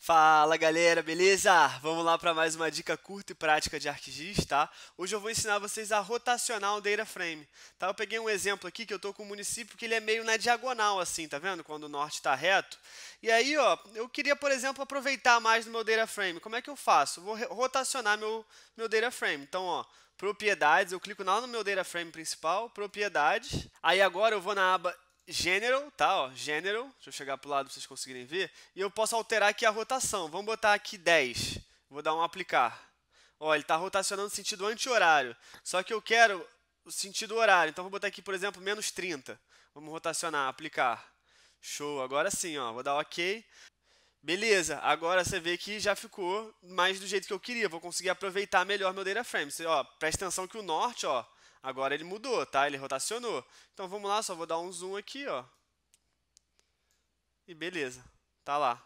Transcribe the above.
Fala galera, beleza? Vamos lá para mais uma dica curta e prática de ArcGIS, tá? Hoje eu vou ensinar vocês a rotacionar o data frame, tá? Eu peguei um exemplo aqui que eu tô com um município que ele é meio na diagonal assim, tá vendo? Quando o norte está reto. E aí, ó, eu queria, por exemplo, aproveitar mais do meu data frame. Como é que eu faço? vou rotacionar meu meu data frame. Então, ó, propriedades, eu clico lá no meu data frame principal, propriedades. Aí agora eu vou na aba General, tá? Ó, General, deixa eu chegar para o lado vocês conseguirem ver. E eu posso alterar aqui a rotação. Vamos botar aqui 10. Vou dar um aplicar. Ó, ele está rotacionando no sentido anti-horário. Só que eu quero o sentido horário. Então, vou botar aqui, por exemplo, menos 30. Vamos rotacionar, aplicar. Show, agora sim, ó, vou dar OK. Beleza, agora você vê que já ficou mais do jeito que eu queria. Vou conseguir aproveitar melhor meu data frame. Você, ó, presta atenção que o norte, ó, Agora ele mudou, tá? Ele rotacionou. Então vamos lá, só vou dar um zoom aqui, ó. E beleza, tá lá.